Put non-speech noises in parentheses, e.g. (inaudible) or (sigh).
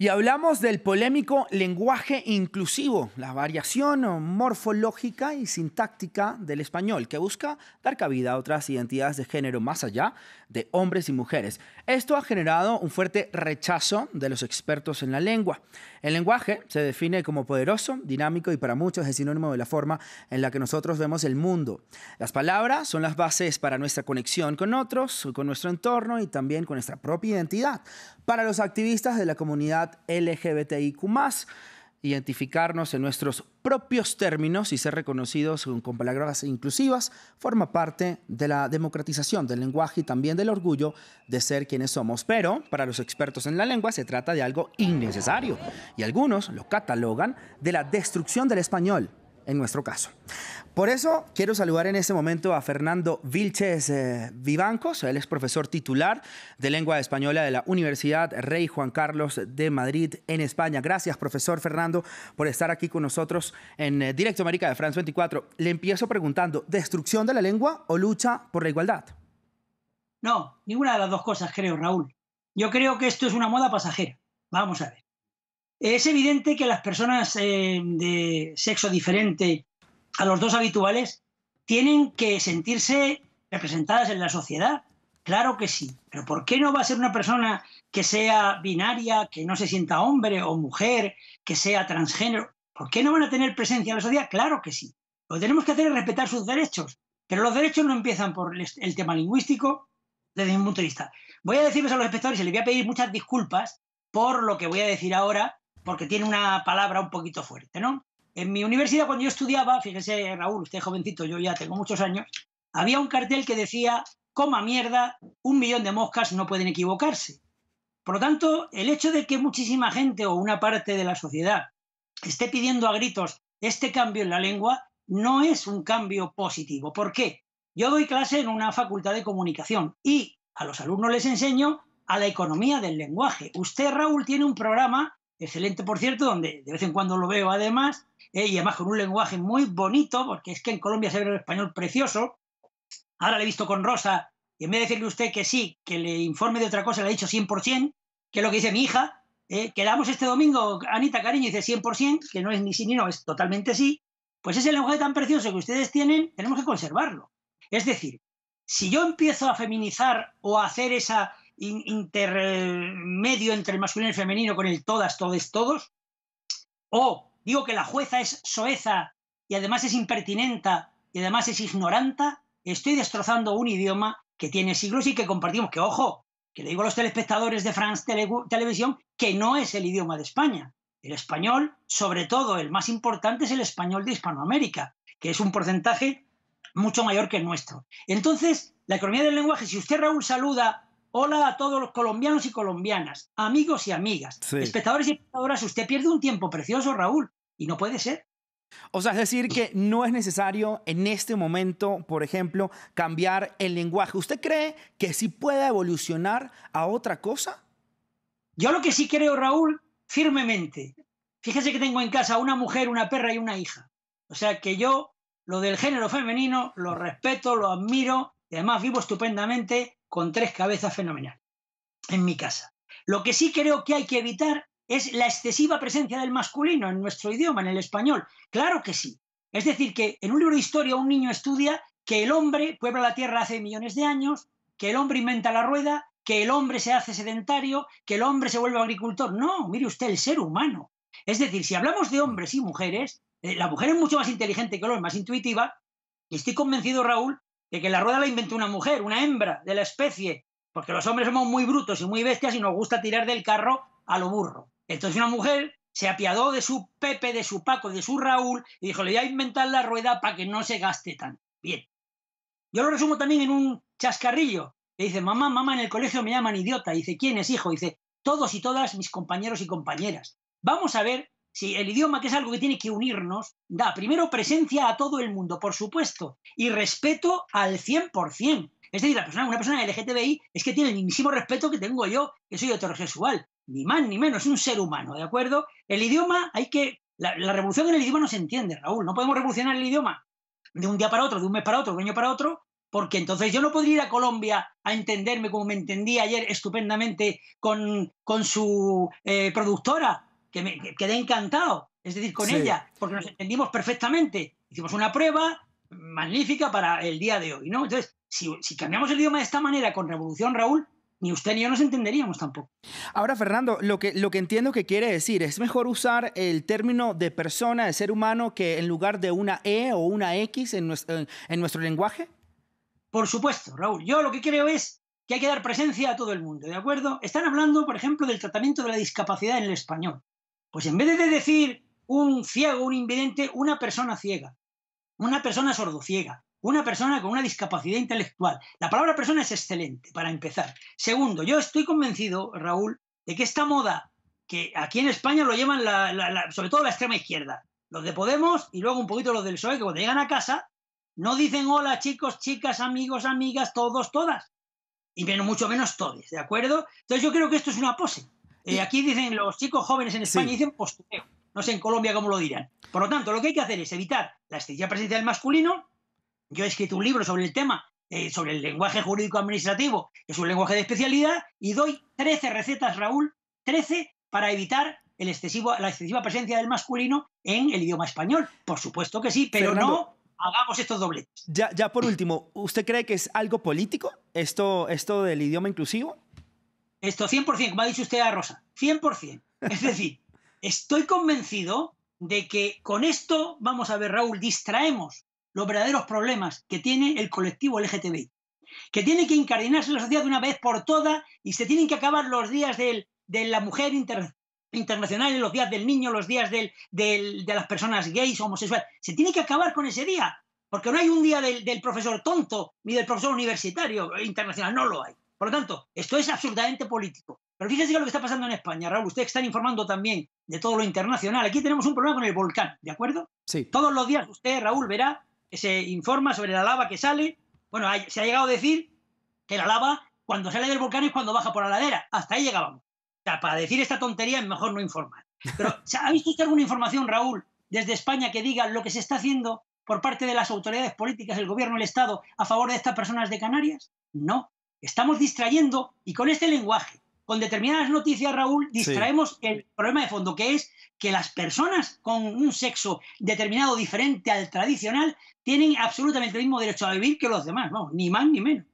Y hablamos del polémico lenguaje inclusivo, la variación morfológica y sintáctica del español, que busca dar cabida a otras identidades de género más allá de hombres y mujeres. Esto ha generado un fuerte rechazo de los expertos en la lengua. El lenguaje se define como poderoso, dinámico y para muchos es sinónimo de la forma en la que nosotros vemos el mundo. Las palabras son las bases para nuestra conexión con otros, con nuestro entorno y también con nuestra propia identidad. Para los activistas de la comunidad LGBTIQ identificarnos en nuestros propios términos y ser reconocidos con palabras inclusivas forma parte de la democratización del lenguaje y también del orgullo de ser quienes somos. Pero para los expertos en la lengua se trata de algo innecesario y algunos lo catalogan de la destrucción del español en nuestro caso. Por eso quiero saludar en este momento a Fernando Vilches eh, Vivancos, él es profesor titular de lengua española de la Universidad Rey Juan Carlos de Madrid en España. Gracias, profesor Fernando, por estar aquí con nosotros en eh, Directo América de France 24. Le empiezo preguntando, ¿destrucción de la lengua o lucha por la igualdad? No, ninguna de las dos cosas creo, Raúl. Yo creo que esto es una moda pasajera. Vamos a ver. Es evidente que las personas eh, de sexo diferente a los dos habituales tienen que sentirse representadas en la sociedad. Claro que sí, pero ¿por qué no va a ser una persona que sea binaria, que no se sienta hombre o mujer, que sea transgénero? ¿Por qué no van a tener presencia en la sociedad? Claro que sí. Lo que tenemos que hacer es respetar sus derechos, pero los derechos no empiezan por el tema lingüístico desde mi punto de vista. Voy a decirles a los espectadores y les voy a pedir muchas disculpas por lo que voy a decir ahora, porque tiene una palabra un poquito fuerte, ¿no? En mi universidad, cuando yo estudiaba, fíjese, Raúl, usted es jovencito, yo ya tengo muchos años, había un cartel que decía, coma mierda, un millón de moscas no pueden equivocarse. Por lo tanto, el hecho de que muchísima gente o una parte de la sociedad esté pidiendo a gritos este cambio en la lengua no es un cambio positivo. ¿Por qué? Yo doy clase en una facultad de comunicación y a los alumnos les enseño a la economía del lenguaje. Usted, Raúl, tiene un programa excelente por cierto, donde de vez en cuando lo veo además, eh, y además con un lenguaje muy bonito, porque es que en Colombia se ve el español precioso. Ahora le he visto con Rosa, y en vez de decirle a usted que sí, que le informe de otra cosa, le ha dicho 100%, que es lo que dice mi hija. que eh, quedamos este domingo, Anita Cariño dice 100%, que no es ni sí ni no, es totalmente sí. Pues ese lenguaje tan precioso que ustedes tienen, tenemos que conservarlo. Es decir, si yo empiezo a feminizar o a hacer esa intermedio entre el masculino y el femenino con el todas, todes, todos. O digo que la jueza es soeza y además es impertinenta y además es ignoranta. Estoy destrozando un idioma que tiene siglos y que compartimos. Que ojo, que le digo a los telespectadores de France Televisión que no es el idioma de España. El español, sobre todo el más importante, es el español de Hispanoamérica, que es un porcentaje mucho mayor que el nuestro. Entonces, la economía del lenguaje, si usted, Raúl, saluda Hola a todos los colombianos y colombianas, amigos y amigas, espectadores y espectadoras. Usted pierde un tiempo precioso, Raúl, y no puede ser. O sea, es decir, que no es necesario en este momento, por ejemplo, cambiar el lenguaje. ¿Usted cree que sí pueda evolucionar a otra cosa? Yo lo que sí creo, Raúl, firmemente. Fíjese que tengo en casa una mujer, una perra y una hija. O sea que yo lo del género femenino lo respeto, lo admiro y además vivo estupendamente con tres cabezas fenomenal en mi casa. Lo que sí creo que hay que evitar es la excesiva presencia del masculino en nuestro idioma, en el español. Claro que sí. Es decir, que en un libro de historia un niño estudia que el hombre puebla la tierra hace millones de años, que el hombre inventa la rueda, que el hombre se hace sedentario, que el hombre se vuelve agricultor. No, mire usted, el ser humano. Es decir, si hablamos de hombres y mujeres, eh, la mujer es mucho más inteligente que el hombre, más intuitiva, y estoy convencido, Raúl, de que la rueda la inventó una mujer, una hembra de la especie, porque los hombres somos muy brutos y muy bestias y nos gusta tirar del carro a lo burro. Entonces una mujer se apiadó de su Pepe, de su Paco, de su Raúl y dijo, le voy a inventar la rueda para que no se gaste tan Bien. Yo lo resumo también en un chascarrillo. Le dice, mamá, mamá, en el colegio me llaman idiota. dice, ¿quién es hijo? dice, todos y todas mis compañeros y compañeras. Vamos a ver si el idioma, que es algo que tiene que unirnos, da primero presencia a todo el mundo, por supuesto, y respeto al 100%. Es decir, la persona, una persona LGTBI es que tiene el mismo respeto que tengo yo, que soy heterosexual, ni más ni menos, es un ser humano, ¿de acuerdo? El idioma hay que... La, revolución revolución el idioma no se entiende, Raúl, no podemos revolucionar el idioma de un día para otro, de un mes para otro, de un año para otro, porque entonces yo no podría ir a Colombia a entenderme como me entendí ayer estupendamente con, con su eh, productora que me quedé encantado, es decir, con ella, porque nos entendimos perfectamente. Hicimos una prueba magnífica para el día de hoy, ¿no? Entonces, si, cambiamos el idioma de esta manera con Revolución, Raúl, ni usted ni yo nos entenderíamos tampoco. Ahora, Fernando, lo que, lo que entiendo que quiere decir es mejor usar el término de persona, de ser humano, que en lugar de una E o una X en nuestro, en nuestro lenguaje. Por supuesto, Raúl. Yo lo que creo es que hay que dar presencia a todo el mundo, ¿de acuerdo? Están hablando, por ejemplo, del tratamiento de la discapacidad en el español. Pues en vez de decir un ciego, un invidente, una persona ciega, una persona sordociega, una persona con una discapacidad intelectual. La palabra persona es excelente, para empezar. Segundo, yo estoy convencido, Raúl, de que esta moda, que aquí en España lo llevan la, sobre todo la extrema izquierda, los de Podemos y luego un poquito los del PSOE, que cuando llegan a casa no dicen hola chicos, chicas, amigos, amigas, todos, todas. Y menos, mucho menos todes, ¿de acuerdo? Entonces yo creo que esto es una pose. Eh, y aquí dicen los chicos jóvenes en España, dicen postureo. Pues, no sé en Colombia cómo lo dirán. Por lo tanto, lo que hay que hacer es evitar la excesiva presencia del masculino. Yo he escrito un libro sobre el tema, eh, sobre el lenguaje jurídico administrativo, que es un lenguaje de especialidad, y doy 13 recetas, Raúl, 13 para evitar el excesivo, la excesiva presencia del masculino en el idioma español. Por supuesto que sí, pero no hagamos estos dobletes. Ya, ya por último, ¿usted cree que es algo político esto, esto del idioma inclusivo? Esto 100%, como ha dicho usted a Rosa, 100%. Es decir, estoy convencido de que con esto, vamos a ver, Raúl, distraemos los verdaderos problemas que tiene el colectivo LGTBI, que tiene que incardinarse la sociedad de una vez por todas y se tienen que acabar los días de la mujer internacional, los días del niño, los días de las personas gays, homosexuales. Se tiene que acabar con ese día, porque no hay un día del profesor tonto ni del profesor universitario internacional, no lo hay. Por lo tanto, esto es absolutamente político. Pero fíjense lo que está pasando en España, Raúl. Ustedes están informando también de todo lo internacional. Aquí tenemos un problema con el volcán, ¿de acuerdo? Sí. Todos los días usted, Raúl, verá que se informa sobre la lava que sale. Bueno, se ha llegado a decir que la lava, cuando sale del volcán, es cuando baja por la ladera. Hasta ahí llegábamos. O sea, para decir esta tontería es mejor no informar. Pero, (laughs) ¿ha visto usted alguna información, Raúl, desde España que diga lo que se está haciendo por parte de las autoridades políticas, el gobierno, el Estado, a favor de estas personas de Canarias? No. Estamos distrayendo y con este lenguaje, con determinadas noticias, Raúl, distraemos el problema de fondo, que es que las personas con un sexo determinado diferente al tradicional tienen absolutamente el mismo derecho a vivir que los demás, ni más ni menos.